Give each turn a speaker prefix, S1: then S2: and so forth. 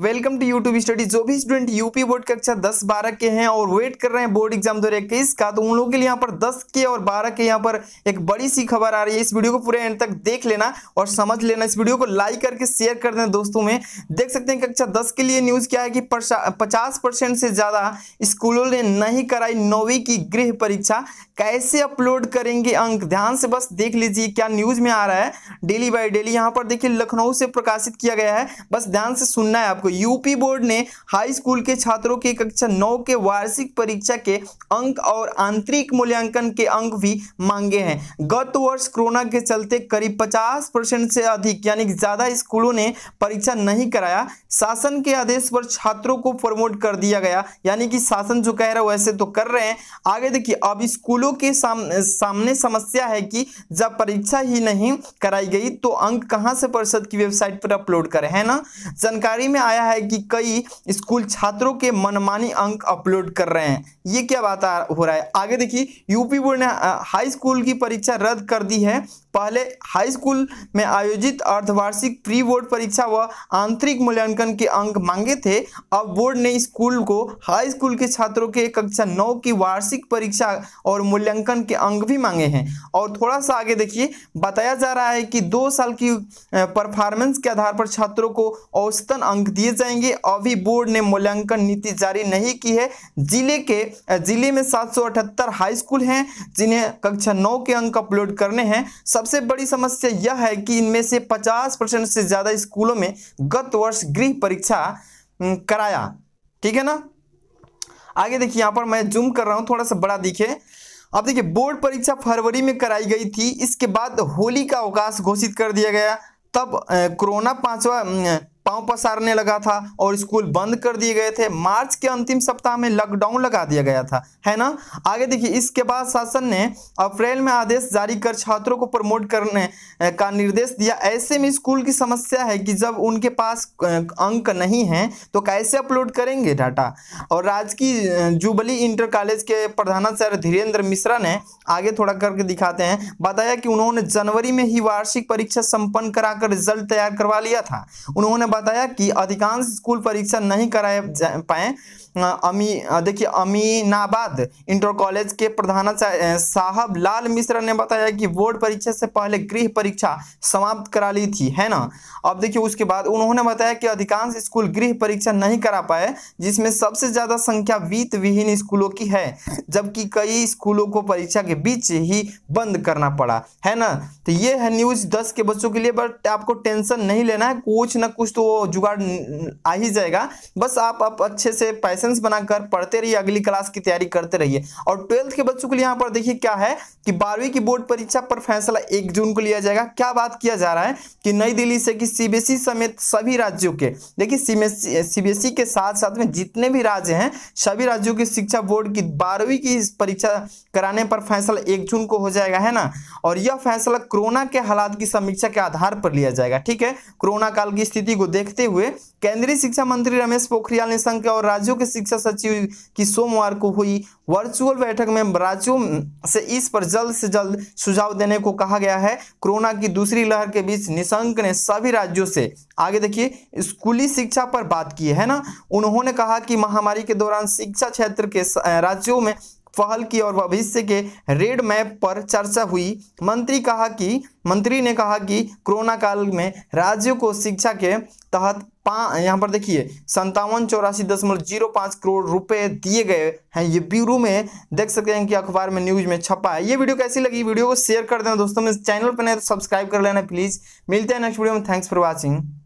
S1: welcome to YouTube study जो भी student UP board कक्षा 10 बारह के हैं और वेट कर रहे हैं बोर्ड एग्जाम दो हजार का तो उन लोगों के लिए यहाँ पर 10 के और 12 के यहाँ पर एक बड़ी सी खबर आ रही है इस वीडियो को पूरे एंड तक देख लेना और समझ लेना इस वीडियो को लाइक करके शेयर कर देना दोस्तों में देख सकते हैं कक्षा दस के लिए न्यूज़ क्या है कि पचास से ज़्यादा स्कूलों ने नहीं कराई नौवीं की गृह परीक्षा कैसे अपलोड करेंगे अंक ध्यान से बस देख लीजिए क्या न्यूज़ में आ रहा है डेली बाई डेली यहाँ पर देखिए लखनऊ से प्रकाशित किया गया है बस ध्यान से सुनना है आपको देखो यूपी बोर्ड ने हाई स्कूल के छात्रों की कक्षा नौ के वार्षिक परीक्षा के अंक और आंतरिक मूल्यांकन के अंक भी मांगे हैं गत वर्ष कोरोना के चलते करीब 50 परसेंट से अधिक यानी ज़्यादा स्कूलों ने परीक्षा नहीं कराया शासन के आदेश पर छात्रों को प्रमोट कर दिया गया यानी कि शासन जो कह रहा है वैसे तो कर रहे हैं आगे देखिए अब स्कूलों के साम, सामने समस्या है कि जब परीक्षा ही नहीं कराई गई तो अंक कहाँ से परिषद की वेबसाइट पर अपलोड करें है ना जानकारी में आया आया है कि कई स्कूल छात्रों के मनमानी अंक अपलोड कर रहे हैं ये क्या बात हो रहा है आगे देखिए यूपी बोर्ड ने हाई स्कूल की परीक्षा रद्द कर दी है पहले हाई स्कूल में आयोजित अर्धवार्षिक प्री बोर्ड परीक्षा व आंतरिक मूल्यांकन के अंक मांगे थे अब बोर्ड ने स्कूल को हाई स्कूल के छात्रों के कक्षा नौ की वार्षिक परीक्षा और मूल्यांकन के अंक भी मांगे हैं और थोड़ा सा आगे देखिए बताया जा रहा है कि दो साल की परफॉर्मेंस के आधार पर छात्रों को औसतन अंक दिए दिए जाएंगे अभी बोर्ड ने मूल्यांकन नीति जारी नहीं की है जिले के जिले में सात हाई स्कूल हैं जिन्हें कक्षा नौ के अंक अपलोड करने हैं सबसे बड़ी समस्या यह है कि इनमें से पचास से ज़्यादा स्कूलों में गत वर्ष गृह परीक्षा कराया ठीक है ना आगे देखिए यहाँ पर मैं जूम कर रहा हूँ थोड़ा सा बड़ा दिखे अब देखिए बोर्ड परीक्षा फरवरी में कराई गई थी इसके बाद होली का अवकाश घोषित कर दिया गया तब कोरोना पांचवा पांव पसारने लगा था और स्कूल बंद कर दिए गए थे मार्च के अंतिम सप्ताह में लॉकडाउन लगा दिया गया था है ना आगे देखिए इसके बाद शासन ने अप्रैल में आदेश जारी कर छात्रों को प्रमोट करने का निर्देश दिया ऐसे में स्कूल की समस्या है कि जब उनके पास अंक नहीं है तो कैसे अपलोड करेंगे डाटा और राजकीय जुबली इंटर कॉलेज के प्रधानाचार्य धीरेन्द्र मिश्रा ने आगे थोड़ा करके दिखाते हैं बताया कि उन्होंने जनवरी में ही वार्षिक परीक्षा संपन्न कराकर रिजल्ट तैयार करवा लिया था उन्होंने बताया कि अधिकांश स्कूल परीक्षा नहीं कराए पाए अमी देखिए अमीनाबाद इंटर कॉलेज के प्रधान साहब लाल मिश्रा ने बताया कि बोर्ड परीक्षा से पहले गृह परीक्षा समाप्त करा ली थी है ना अब देखिए उसके बाद उन्होंने बताया कि अधिकांश स्कूल गृह परीक्षा नहीं करा पाए जिसमें सबसे ज़्यादा संख्या वित्त विहीन स्कूलों की है जबकि कई स्कूलों को परीक्षा के बीच ही बंद करना पड़ा है ना तो ये है न्यूज़ दस के बच्चों के लिए बट आपको टेंशन नहीं लेना है कुछ ना कुछ तो वो जुगाड़ आ ही जाएगा बस आप आप अच्छे से पैसेंस बनाकर पढ़ते रहिए अगली क्लास की तैयारी करते रहिए और ट्वेल्थ के बच्चों के लिए यहाँ पर देखिए क्या है कि बारहवीं की बोर्ड परीक्षा पर फैसला एक जून को लिया जाएगा क्या बात किया जा रहा है कि नई दिल्ली से कि सीबीएसई e समेत सभी राज्यों के देखिए सीबीएसई e, e के साथ साथ में जितने भी राज्य हैं सभी राज्यों की शिक्षा बोर्ड की बारहवीं की परीक्षा कराने पर फैसला एक जून को हो जाएगा है ना और यह फैसला कोरोना के हालात की समीक्षा के आधार पर लिया जाएगा ठीक है कोरोना काल की स्थिति को देखते हुए केंद्रीय शिक्षा मंत्री रमेश पोखरियाल निशंक और राज्यों के शिक्षा सचिव की सोमवार को हुई वर्चुअल बैठक में राज्यों से इस पर जल्द से जल्द सुझाव देने को कहा गया है कोरोना की दूसरी लहर के बीच निशंक ने सभी राज्यों से आगे देखिए स्कूली शिक्षा पर बात की है ना उन्होंने कहा कि महामारी के दौरान शिक्षा क्षेत्र के राज्यों में पहल की और भविष्य के रेड मैप पर चर्चा हुई मंत्री कहा कि मंत्री ने कहा कि कोरोना काल में राज्यों को शिक्षा के तहत यहां यहाँ पर देखिए संतावन चौरासी दशमलव जीरो पाँच करोड़ रुपए दिए गए हैं ये ब्यूरो में देख सकते हैं कि अखबार में न्यूज में छपा है ये वीडियो कैसी लगी वीडियो को शेयर कर देना दोस्तों में चैनल पर नहीं तो सब्सक्राइब कर लेना प्लीज़ मिलते हैं नेक्स्ट वीडियो में थैंक्स फॉर वॉचिंग